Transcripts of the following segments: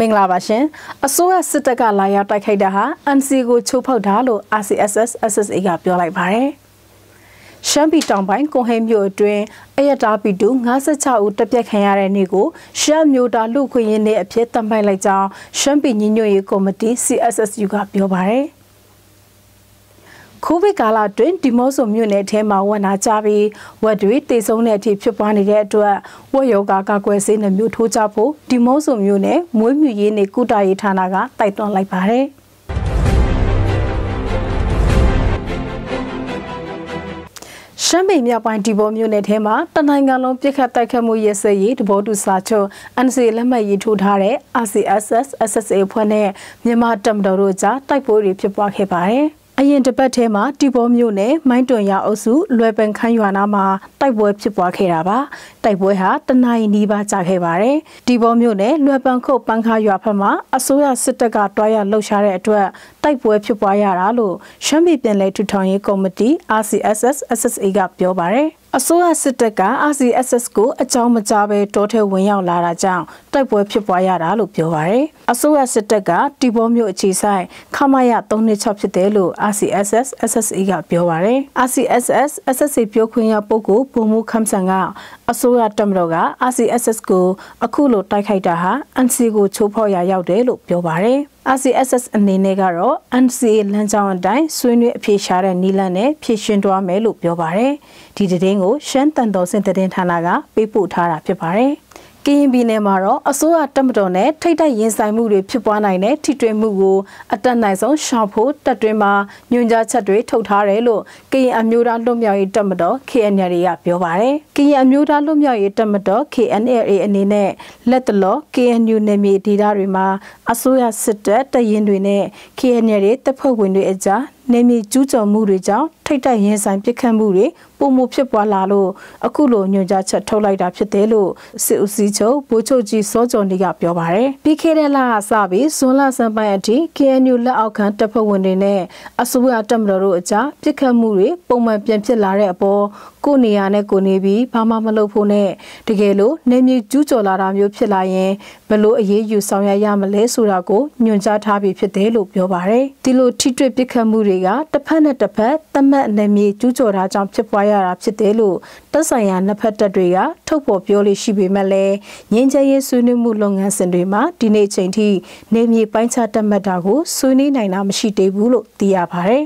မင်္ဂလာပါရှင် အစိုးရစစ်တပ်ကလာရောက်တိုက်ခိုက်တာဟာ MC ကိုချိုးဖောက်တာလို့ RCSS SSA ကပြောလိုက်ပါတယ်ရှမ်းပြည်တောင်ပိုင်းကွန်ဟဲမြို့အတွင်းအယတာပီတူ56ဦးတပ်ပြတ်ခံရတဲ့နေ့ကိုရှမ်းမြို့တာလူခွေရင်နဲ့အဖြစ်တမ်းပိုက်လိုက်ကြောင်းရှမ်းပြည်ညညွတ်ရေးကော်မတီ CSSU ကပြောပါတယ်။ကိုဗစ်ကာလတွင်ဒီမော့ဆိုမြို့နယ်ထဲမှာဝန်နာကြပြီးဝက်တွေတေဆုံးတဲ့အထိဖြစ်ပွားနေတဲ့အတွက်ဝက်ယောဂါကာကွယ်ဆေးနှမျိုးထိုးကြဖို့ဒီမော့ဆိုမြို့နယ်မွေးမြူရေးနှင့်ကုတရေးဌာနကတိုက်တွန်းလိုက်ပါတယ်။ရှမ်းပြည်မြောက်ပိုင်းဒီဘောမြို့နယ်ထဲမှာတနိုင်ငံလုံးပြစ်ခတ်တိုက်ခတ်မှုရစရေးတဘောတူစာချုပ် NC လက်မှတ်ရေးထိုးထားတဲ့ RCSS SSA ဖွဲ့နဲ့မြန်မာတပ်မတော်တို့ကြားတိုက်ပွဲတွေဖြစ်ပွားခဲ့ပါတယ်။အရင်တပတ်ထဲမှာတီဘောမြို့နယ်မိုင်းတွန်ရအုပ်စု လွယ်ပန်ခန်းရွာနာမှာတိုက်ပွဲဖြစ်ပွားခဲ့တာပါတိုက်ပွဲဟာတနင်္လာနေ့ပါကြာခဲ့ပါတယ်တီဘောမြို့နယ်လွယ်ပန်ခုတ်ပန်ခါရွာဘက်မှာအစိုးရစစ်တပ်ကတွားရလှုပ်ရှားတဲ့အတွက်တိုက်ပွဲဖြစ်ပွားရတာလို့ရှမ်းပြည်ပြည်လဲထူထောင်ရေးကော်မတီ RCSS SSA ကပြောပါတယ်အစိုးရစစ်တပ်က RCSS ကိုအကြောင်းမကြားဘဲတောထဲဝင်ရောက်လာတာကြောင့်တိုက်ပွဲဖြစ်ပွားရတာလို့ပြောပါရယ်အစိုးရစစ်တပ်ကတီဘောမျိုးအခြေဆိုင်ခမရ326ဖြစ်တယ်လို့ RCSS SSA ကပြောပါရယ် RCSS SSA ပြောခွင့်ရပုဂ္ဂိုလ်ဘုံမူခမ်ဆန်ကအစိုးရတပ်မတော်က RCSS ကိုအခုလိုတိုက်ခိုက်တာဟာ NC ကိုချိုးဖောက်ရာရောက်တယ်လို့ပြောပါရယ် RCSS အနေနဲ့ကတော့ NCA လမ်းကြောင်းအတိုင်းဆွေးနွေးအဖြေရှာတဲ့နီလန်းနဲ့ဖြည့်ရှင်းသွားမယ်လို့ပြောပါတယ်။ဒီသတင်းကို ရှမ်းတန်တော်စင်သတင်းဌာနကပေးပို့ထားတာဖြစ်ပါတယ်။ကရင်ပြည်နယ်မှာတော့အစိုးရတပ်မတော်နဲ့ထိတ်တိုက်ရင်ဆိုင်မှုတွေဖြစ်ပွားနိုင်တဲ့ထိတွေ့မှုကိုအတက်နိုင်ဆုံးရှောင်ဖို့တပ်တွင်းမှာညွှန်ကြားချက်တွေထုတ်ထားတယ်လို့ကရင်အမျိုးသားလွတ်မြောက်ရေးတပ်မတော် KNL ကပြောပါတယ်။ကရင်အမျိုးသားလွတ်မြောက်ရေးတပ်မတော် KNL အနေနဲ့လက်တလော KNU နယ်မြေဒေသတွေမှာအစိုးရစစ်တပ်တရင်တွေနဲ့ KNL တပ်ဖွဲ့ဝင်တွေအကြားနေမြေကျူးကျော်မှုတွေကြောင့်ထိတ်တိုက်ရင်ဆိုင်ပစ်ခတ်မှုတွေပုံမှုဖြစ်ပွားလာလို့အခုလိုညွှန်ကြားချက်ထုတ်လိုက်တာဖြစ်တယ်လို့စစ်ဦးစီးချုပ်ဗိုလ်ချုပ်ကြီးစောကျော်နေကပြောပါတယ်။ပြီးခဲ့တဲ့လကစပြီးဇွန်လဆန်းပိုင်းအထိ KNU လက်အောက်ခံတပ်ဖွဲ့ဝင်တွေနဲ့အစိုးရတပ်မတော်တို့အကြားပစ်ခတ်မှုတွေပုံမှန်ပြန်ဖြစ်လာတဲ့အပေါ်ကိုနေရာနဲ့ကိုနေပြီးဘာမှမလုပ်ဖို့နဲ့တကယ်လို့နေမြေကျူးကျော်လာတာမျိုးဖြစ်လာရင်ဘလို့အရေးယူဆောင်ရွက်ရမလဲဆိုတာကိုညွှန်ကြားထားပြီးဖြစ်တယ်လို့ပြောပါတယ်။ဒီလိုထိတွေ့ပစ်ခတ်မှုတွေတွေကတစ်ဖက်နဲ့တစ်ဖက်တမတ်နယ်မြေကျူးကျော်တာကြောင့်ဖြစ်ပွားရတာဖြစ်တယ်လို့တက်ဆိုင်ရာနှစ်ဖက်တပ်တွေကထုတ်ဖော်ပြောလို့ရှိပေမဲ့လည်းငင်းချရေးဆွေးနွေးမှုလုပ်ငန်းစဉ်တွေမှာဒီနေ့ချိန်ထိနယ်မြေပိုင်းခြားတမတ်တာကိုဆွေးနွေးနိုင်တာမရှိသေးဘူးလို့သိရပါတယ်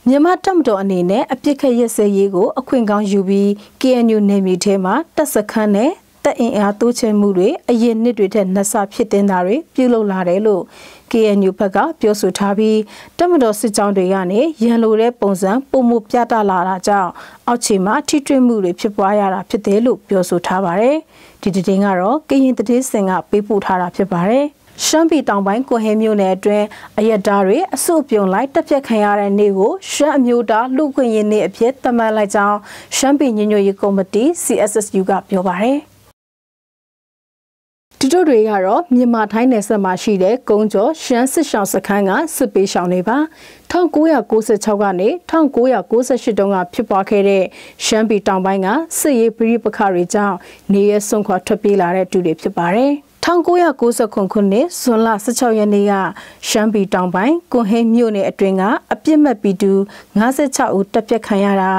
။မြန်မာတပ်မတော်အနေနဲ့အပြစ်ခက်ရစဲရေးကို အခွင့်ကောင်းယူပြီး KNU နယ်မြေထဲမှာတပ်စခန်းနဲ့တက်အင်အားတိုးချဲ့မှုတွေအရင်နှစ်တွေထက်နှစ်ဆဖြစ်တင်တာတွေပြုလုပ်လာတယ်လို့ KNU ဘက်ကပြောဆိုထားပြီးတက်မတော်စစ်ကြောင်းတွေကနေရန်လိုတဲ့ပုံစံပုံမှုပြတာလာတာကြောင့်အောက်ခြေမှာထိတွေ့မှုတွေဖြစ်ပွားရတာဖြစ်တယ်လို့ပြောဆိုထားပါတယ်။ဒီတင်ကတော့ကရင်တည်စင်ကပေးပို့ထားတာဖြစ်ပါတယ်။ရှမ်းပြည်တောင်ပိုင်းကိုဟဲမြို့နယ်အတွင်းအရက်တာတွေအစုပြုံလိုက်တက်ဖြတ်ခံရတဲ့နေ့ကိုရှမ်းအမျိုးသားလူခွင့်ရင်းနေ့အဖြစ်သတ်မှတ်လိုက်ကြောင်းရှမ်းပြည်ညညရေးကော်မတီ CSSU ကပြောပါရယ်။တူတူတွေကတော့မြန်မာထိုင်းနယ်စပ်မှာရှိတဲ့ကုန်းကျော်ရှမ်းစစ်ဆောင်စခန်းကစစ်ပေးဆောင်တွေပါ1996ကနေ1998တုန်းကဖြစ်ပွားခဲ့တဲ့ရှမ်းပြည်တောင်ပိုင်းကစစ်ရေးပြိပခတွေကြောင့်နေရစွန့်ခွာထွက်ပြေးလာတဲ့တူတွေဖြစ်ပါတယ်1999ခုနှစ်ဇွန်လ16ရက်နေ့ကရှမ်းပြည်တောင်ပိုင်းကွန်ဟိန်းမြို့နယ်အတွင်းကအပြစ်မဲ့ပြည်သူ56ဦးတပ်ဖြတ်ခံရတာ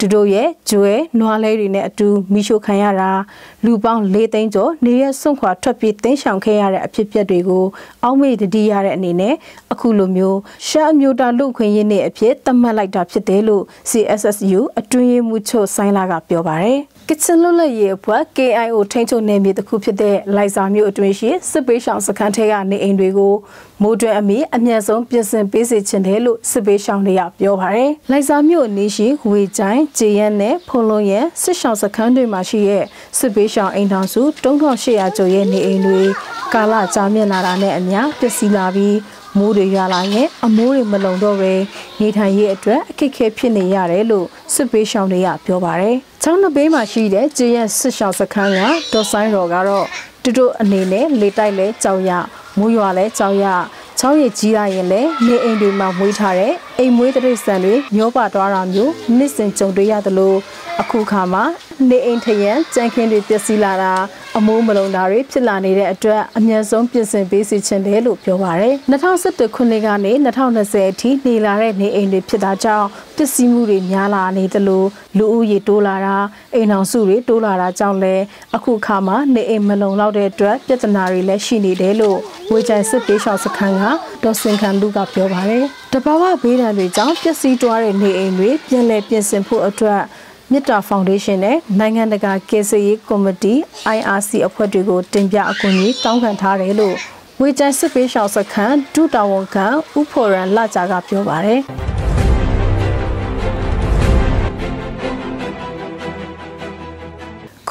သူတို့ရဲ့ကျွဲနွားလဲတွေနဲ့အတူမိရှို့ခံရတာလူပေါင်း၄သိန်းကျော်နေရစွန့်ခွာထွက်ပြေးတိမ်းရှောင်ခဲ့ရတဲ့အဖြစ်အပျက်တွေကိုအောက်မေ့တတိရတဲ့အနေနဲ့အခုလိုမျိုးရှာအမျိုးသားလူခွင့်ရင်းနဲ့အဖြစ်သတ်မှတ်လိုက်တာဖြစ်တယ်လို့ CSSU အတွင်းရေးမှူးချုပ်ဆိုင်းလာကပြောပါတယ်။ကချင်လွတ်လပ်ရေးအဖွဲ့ KIO ထိန်းချုပ်နယ်မြေတစ်ခုဖြစ်တဲ့လိုက်စာမြို့အတွင်းရှိစစ်ပေးရှောင်စခန်းထဲကနေအိမ်တွေကိုမိုးတွင်အမိအမြန်ဆုံးပြင်ဆင်ပေးစေချင်တယ်လို့စစ်ပေးရှောင်တွေကပြောပါတယ်။လိုက်စာမြို့အနီးရှိဝေချိုင်း၊ဂျေရန်နဲ့ဖုံလုံရဲ့စစ်ရှောင်စခန်းတွေမှာရှိတဲ့စစ်ပေးရှောင်အိမ်ထောင်စု3800ကျော်ရဲ့နေအိမ်တွေကာလကြာမြင့်လာတာနဲ့အမျှပျက်စီးလာပြီးမိုးတွေရွာလာရင် အမိုးတွေမလုံတော့ပဲနေထိုင်ရေးအတွက်အခက်အခဲဖြစ်နေရတယ်လို့စစ်ပေးရှောင်းတွေကပြောပါတယ်။ချောင်းနှစ်ဘေးမှာရှိတဲ့ကျေးရစစ်ရှောင်းစခန်းကဒေါ်ဆိုင်တော်ကတော့တူတူအနေနဲ့လေတိုက်လဲကြောင်ရမိုးရွာလဲကြောင်ရချောင်းရည်ကြီးလာရင်လည်းနေအိမ်တွေမှာမွေးထားတဲ့အိမ်မွေးတရိတ်ဆန်တွေမျောပါသွားတာမျိုးနှစ်စဉ်ကြုံတွေ့ရသလိုအခုခါမှာနေအိမ်ထရန်ကြံခင်းတွေပျက်စီးလာတာအမိုးမလုံးတာတွေဖြစ်လာနေတဲ့အတွက်အမြန်ဆုံးပြင်ဆင်ပေးစီခြင်းတယ်လို့ပြောပါရယ်2011ခုနှစ်ကနေ2020အထိနေလာတဲ့နေအိမ်တွေဖြစ်တာကြောင့်ပစ္စည်းမှုတွေများလာနေသလိုလူဦးရေတိုးလာတာအိမ်အောင်စုတွေတိုးလာတာကြောင့်လည်းအခုခါမှာနေအိမ်မလုံလောက်တဲ့အတွက်ပြဿနာတွေလည်းရှိနေတယ်လို့ဝေချိုင်စစ်ပေးရှောက်စခန်းကဒေါ်စင်ခံလူကပြောပါရယ်တဘာဝဘေးဒဏ်တွေကြောင့်ပျက်စီးသွားတဲ့နေအိမ်တွေပြန်လည်ပြင်ဆင်ဖို့အတွက်မြစ်တာဖောင်ဒေးရှင်းနဲ့နိုင်ငံတကာကယ်ဆယ်ရေးကော်မတီ IRC အဖွဲ့တွေကိုတင်ပြအကူအညီတောင်းခံထားတယ်လို့ဝေကျန်စစ်ပေးရှောင်စခန်းဒုတာဝန်ခံဥဖော်ရန်လာကြကပြောပါတယ်။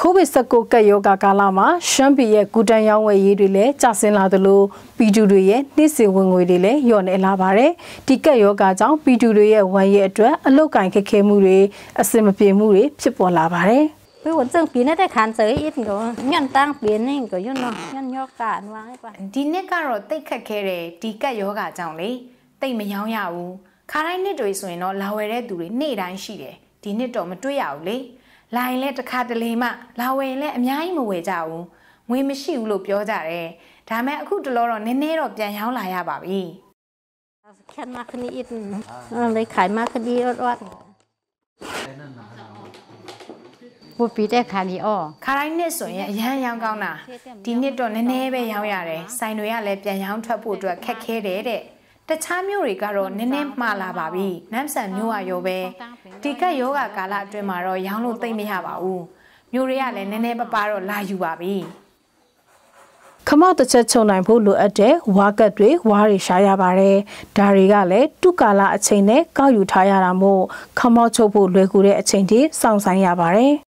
ကိုဗစ် -19 ကပ်ရောဂါကာလမှာရှမ်းပြည်ရဲ့ဂူတန်ရောင်းဝယ်ရေးတွေလည်းကျဆင်းလာသလိုပီတူတွေရဲ့နှိစေဝင်ငွေတွေလည်းလျော့နေလာပါတယ်။ဒီကပ်ရောဂါကြောင့်ပီတူတွေရဲ့ဝန်ရဲ့အတွက်အလုတ်ကင်ခက်ခဲမှုတွေအဆင်မပြေမှုတွေဖြစ်ပေါ်လာပါတယ်။ပြီးဝင်စံပြင်းတဲ့ခန်းစေးအစ်ကိုညွန်တန်းပြင်းနေကိုယွန်းနော်ညွန်ယောကန်ဝိုင်းပါဒီနှစ်ကတော့တိတ်ခတ်ခဲတယ်ဒီကတ်ယောဂါကြောင့်လေတိတ်မယောင်းရဘူးခါတိုင်းနှစ်တွေဆိုရင်တော့လာဝယ်တဲ့သူတွေနေ့တိုင်းရှိတယ်ဒီနှစ်တော့မတွေ့ရဘူးလေလာရင်လည်းတစ်ခါတလေမှလာဝယ်ရင်လည်းအများကြီးမဝယ်ကြဘူးငွေမရှိဘူးလို့ပြောကြတယ်ဒါမဲ့အခုတလောတော့နည်းနည်းတော့ပြန်ရောင်းလာရပါပြီခက်မခဏဤလေခိုင်မခဏီရတ်ဘူပီတဲ့ခါလီအော်ခါတိုင်းနှစ်ဆိုရင်အရန်ရောင်းကောင်းတာဒီနှစ်တော့နည်းနည်းပဲရောင်းရတယ်ဆိုင်တွေကလည်းပြန်ရောင်းထွက်ဖို့အတွက်ခက်ခဲတယ်တဲ့တခြားမြို့တွေကတော့နည်းနည်းမှားလာပါပြီနမ်ဆန်မြို့ကရောပဲဒီကတ်ယောဂကာလအတွင်းမှာတော့ရောင်းလို့သိမ့်မရပါဘူးမြို့တွေကလည်းနည်းနည်းပပတော့လာယူပါပြီခမောက်တစ်ချက်ချုပ်နိုင်ဖို့လိုအပ်တဲ့ဝါကတ်တွေဝါတွေရှားရပါတယ်။ဒါတွေကလည်းတုကာလအချိန်နဲ့ကောက်ယူထားရတာမို့ခမောက်ချုပ်ဖို့လွယ်ကူတဲ့အချိန်တွေစောင့်ဆိုင်ရပါတယ်။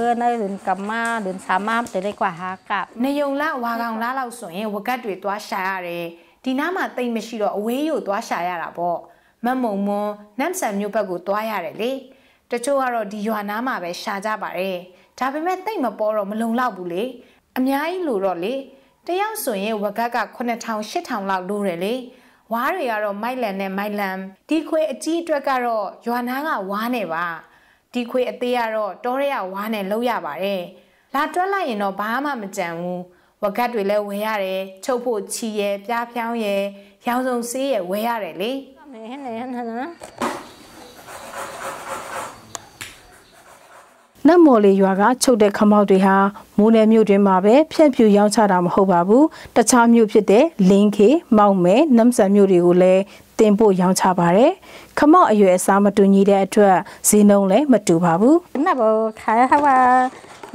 พื่อนได้ถึงกลับมาถึงสามารถจะได้กว่าหากับในยงละวากองละเราဆိုရင်ဝကတ်တွေတွားရှာရတယ်ဒီနားမှာတိတ်မရှိတော့အဝေးကိုတွားရှာရတာပေါ့မမုံမွန်းနမ်ဆန်မျိုးဘက်ကိုတွားရတယ်လေတချို့ကတော့ဒီရွာနားမှာပဲရှာကြပါတယ်ဒါပေမဲ့တိတ်မပေါ်တော့မလုံလောက်ဘူးလေအများကြီးလိုတော့လေတယောက်ဆိုရင်ဝကတ်က9000 8000လောက်လိုတယ်လေဝါးတွေကတော့မိုက်လန်နဲ့မိုက်လန်ဒီခွေအကြီးအတွက်ကတော့ရွာနားကဝါးနေပါဒီခွေအသေးကတော့တောရဲရဝါနဲ့လောက်ရပါတယ်လာတွက်လိုက်ရင်တော့ဘာမှမကြံဘူးဝကတ်တွေလည်းဝယ်ရတယ်ချုပ်ဖို့ချီရယ်ပြားဖြောင်းရယ်ရောင်စုံဆေးရယ်ဝယ်ရတယ်လေမင်းနဲ့နော်နတ်မော်လေးရွာကချုပ်တဲ့ခမောက်တွေဟာမိုးနယ်မြို့တွင်မှာပဲဖြန့်ဖြူရောင်းချတာမဟုတ်ပါဘူးတခြားမြို့ဖြစ်တဲ့လင်းခေမောက်မဲနမ်ဆန်မြို့တွေကိုလည်းတင်ပို့ရောင်းချပါတယ်။ခမောက်အရွယ်အစားမတူညီတဲ့အတွက်ဈေးနှုန်းလည်းမတူပါဘူး။နာဘောခါဟဝါ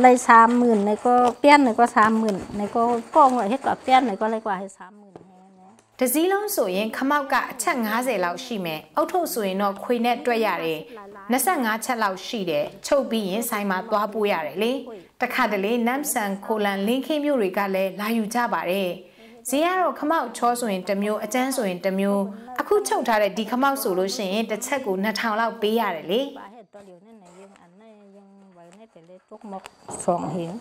เลยสามหมื่นเลยก็เปี้ยนเลยก็สามหมื่นเลยก็ก้องเลยเฮ็ดกว่าเปี้ยนเลยก็เลยกว่าให้สามหมื่นတစည်းလုံးဆိုရင်ခမောက်ကအချက်90လောက်ရှိမယ်။အုတ်ထုတ်ဆိုရင်တော့ခွေနဲ့တွက်ရတယ်။25ချက်လောက်ရှိတယ်။ချုပ်ပြီးရင်ဆိုင်မှာသွားပို့ရတယ်လေ။တခါတလေနမ်ဆန်ခိုလန်လင်းခင်းမျိုးတွေကလည်းလာယူကြပါတယ်။ဈေးကတော့ခမောက်ချောဆိုရင်တစ်မျိုးအကျန်းဆိုရင်တစ်မျိုးအခုချုပ်ထားတဲ့ဒီခမောက်ဆိုလို့ရှိရင်တစ်ချက်ကို2000လောက်ပေးရတယ်လေ from here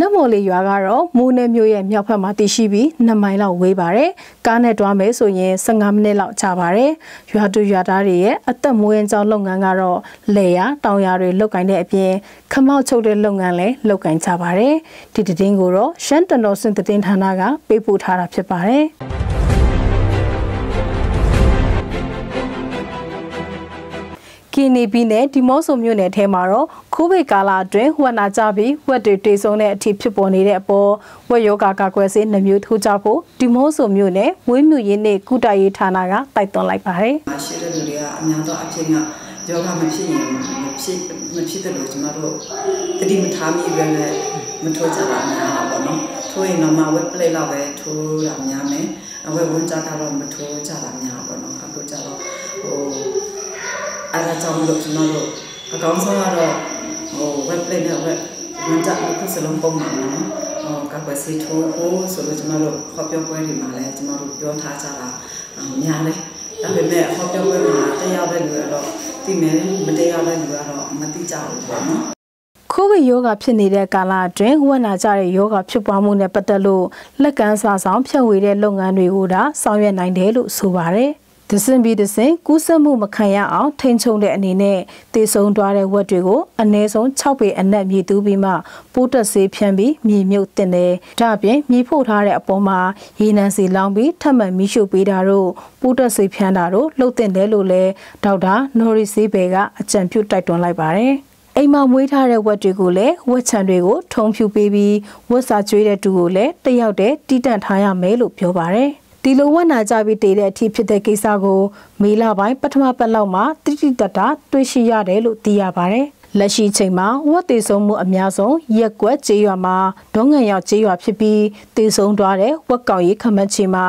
နမောလေးရွာကတော့မိုးနယ်မြို့ရဲ့မြောက်ဘက်မှာတည်ရှိပြီး2မိုင်လောက်ဝေးပါတယ်။ကားနဲ့တွားမယ်ဆိုရင်15မိနစ်လောက်ကြာပါတယ်။ရွာသူရွာသားတွေရဲ့အသက်မွေးကြောင်းလုပ်ငန်းကတော့လေယာတောင်ယာတွေလုပ်ကိုင်တဲ့အပြင်ခမောက်ချုပ်တဲ့လုပ်ငန်းလည်းလုပ်ကိုင်ကြပါတယ်။ဒီတည်င်းကိုတော့ရှမ်းတန်တော်စင်တည်င်းဌာနကပေးပို့ထားတာဖြစ်ပါတယ်။ကင်းနေပြီးနဲ့ဒီမော့ဆိုမြို့နယ်ထဲမှာတော့ခိုးဘေကာလာအတွင်းဝက်နာကြပြီးဝက်တွေတေဆုံးတဲ့အထိဖြစ်ပေါ်နေတဲ့အပေါ်ဝက်ယောဂါကာကွယ်ဆေးနှမျိုးထိုးကြဖို့ဒီမော့ဆိုမြို့နယ်ဝင်းမြို့ရင်းနှင့်ကုတရေးဌာနကတိုက်တွန်းလိုက်ပါတယ်။ရှိတဲ့လူတွေကအများသောအဖြစ်ကယောဂမဖြစ်ရင်မဖြစ်မဖြစ်တယ်လို့ကျမတို့တတိမထားမိပဲနဲ့မထိုးကြတာများတာပေါ့နော်ထိုးရင်တော့မဝက်ပလေးလောက်ပဲထိုးတာများမယ်အဝက်ဝန်းကြတာတော့မထိုးကြတာအဲ့ဒါကြောင့်လို့ကျွန်တော်တို့အကောင်းဆုံးကတော့ဟို web play နဲ့ web ဝန်တာကိုစလုံးပုံမှာနော်ဟိုကပ်ဝစီထိုးဖို့ဆိုလို့ကျွန်တော်တို့ဟောပြောပွဲတွေမှာလည်းကျွန်တော်တို့ပြောထားကြတာများလဲဒါပေမဲ့ဟောပြောပွဲမှာတရားပဲလူရတော့သိမယ်မတရားပဲလူကတော့မသိကြဘူးပေါ့နော်ကိုဗစ်ရောဂါဖြစ်နေတဲ့ကာလအတွင်းဝက်နာကြတဲ့ရောဂါဖြစ်ပွားမှုနဲ့ပတ်သက်လို့လက်ကမ်းစာဆောင်ဖြန့်ဝေတဲ့လုပ်ငန်းတွေကိုဒါဆောင်ရွက်နိုင်တယ်လို့ဆိုပါတယ်။ဒစင်ဘီဒစင်ကူးစက်မှုမခံရအောင်ထိန်းချုပ်တဲ့အနေနဲ့တည်ဆုံသွားတဲ့ဝက်တွေကိုအနည်းဆုံး6ပေအနက်မြေတူးပြီးမှပိုးတက်ဆေးဖြန့်ပြီးမြေမြုပ်တင်တယ်။ဒါ့အပြင်မြေဖို့ထားတဲ့အပေါ်မှာရေနံစီလောင်းပြီးထပ်မံမီးရှို့ပေးတာတို့ပိုးတက်ဆေးဖြန့်တာတို့လှုပ်တင်တယ်လို့လည်းဒေါက်တာနော်ရီဆေးဘယ်ကအကြံပြုတိုက်တွန်းလိုက်ပါတယ်။အိမ်မှာမွေးထားတဲ့ဝက်တွေကိုလည်းဝက်ခြံတွေကိုထုံဖြူပေးပြီးဝက်စာကျွေးတဲ့တူကိုလည်းတယောက်တည်းတီးတန့်ထားရမယ်လို့ပြောပါတယ်။ဒီလိုဝတ်နာကြပြီးတည်တဲ့အထိဖြစ်တဲ့ကိစ္စကို မေလပိုင်းပထမပတ်လောက်မှာတိတိတတ်တာတွေ့ရှိရတယ်လို့သိရပါတယ်လက်ရှိချိန်မှာဝတ်သေးဆုံးမှုအများဆုံးရက်ကွက်ကျေးရွာမှာဒုံငံရောက်ကျေးရွာဖြစ်ပြီးသေဆုံးသွားတဲ့ဝက်ကောင်ရေးခမတ်ချီမှာ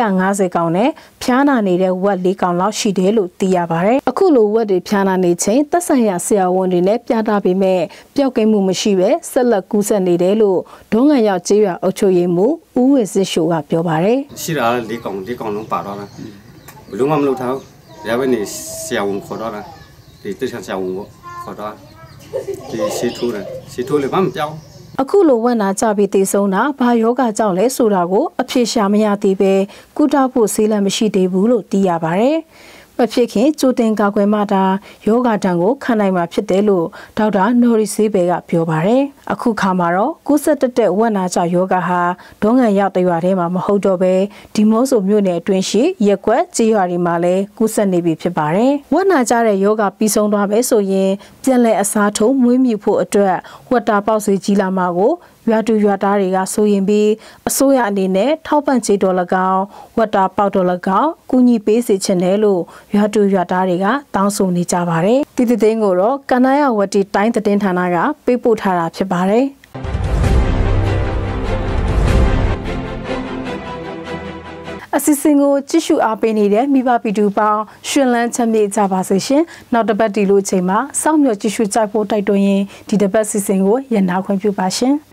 150ကောင်နဲ့ဖျားနာနေတဲ့ဝက်၄ကောင်လောက်ရှိတယ်လို့သိရပါတယ်။အခုလိုဝက်တွေဖျားနာနေချိန်သက်ဆိုင်ရာဆရာဝန်တွေနဲ့ပြတာပေမဲ့ပျောက်ကင်းမှုမရှိပဲဆက်လက်ကူးစက်နေတယ်လို့ဒုံငံရောက်ကျေးရွာအုပ်ချုပ်ရေးမှူးဦးဝေစစ်ရှိုကပြောပါတယ်။ရှိတာ၄ကောင်၄ကောင်လုံးပါတော့တာဘလို့မှမလုပ်ထားဘူး။ရပဲနေဆရာဝန်ခေါ်တော့တာဒီတက်ဆရာဝန်ပေါ့။ခေါ်တော့ဒီစီထိုးတယ်စီထိုးလေဘာမပြောင်းအခုလိုဝန်နာကြပြီးတည်ဆုံးတာဘာယောဂကြောင့်လဲဆိုတာကို အဖြေရှာမရသေးပဲကုတာဖို့ဆေးလမ်းမရှိသေးဘူးလို့သိရပါဗျ။မဖြစ်ခင်ကြိုတင်ကာကွယ်မှသာယောဂတံကိုခံနိုင်မှာဖြစ်တယ်လို့ဒေါက်တာနော်ရီဆေးဘဲကပြောပါတယ်။အခုခါမှာတော့ကိုဆက်တက်တဲ့ဝက်နာကျယောဂဟာဒုံငန်ရောက်တရွာထဲမှာမဟုတ်တော့ဘဲဒီမိုးဆိုမြို့နယ်အတွင်းရှိရက်ွက်ကြေးရွာတွေမှာလည်းကိုဆက်နေပြီဖြစ်ပါတယ်။ဝက်နာကျတဲ့ယောဂပြီးဆုံးသွားမယ်ဆိုရင်ပြန်လည်အစားထိုးမွေးမြူဖို့အတွက်ဝက်တာပေါက်ဆွေးကြီးလာမှာကိုရွာသူရွာသားတွေကဆိုရင်ပြီးအစိုးရအနေနဲ့ထောက်ပံ့ကြေးဒေါ်လကောင်ဝတ်တာပေါက်ဒေါ်လကောင်ကူညီပေးစေချင်တယ်လို့ရွာသူရွာသားတွေကတောင်းဆိုနေကြပါတယ်။ဒီသတင်းကိုတော့ကန္နာယဝတီတိုင်းသတင်းဌာနကပေးပို့ထားတာဖြစ်ပါတယ်။အစီအစဉ်ကိုကြည့်ရှုအားပေးနေတဲ့မိဘပြည်သူပေါင်းရှင်လန်းချမ်းမြေ့ကြပါစေရှင်။နောက်တစ်ပတ်ဒီလိုအချိန်မှာစောင့်မျှော်ကြည့်ရှုကြဖို့တိုက်တွန်းရင်းဒီတစ်ပတ်စီစဉ်ကိုရန်နာခွင့်ပြုပါရှင်။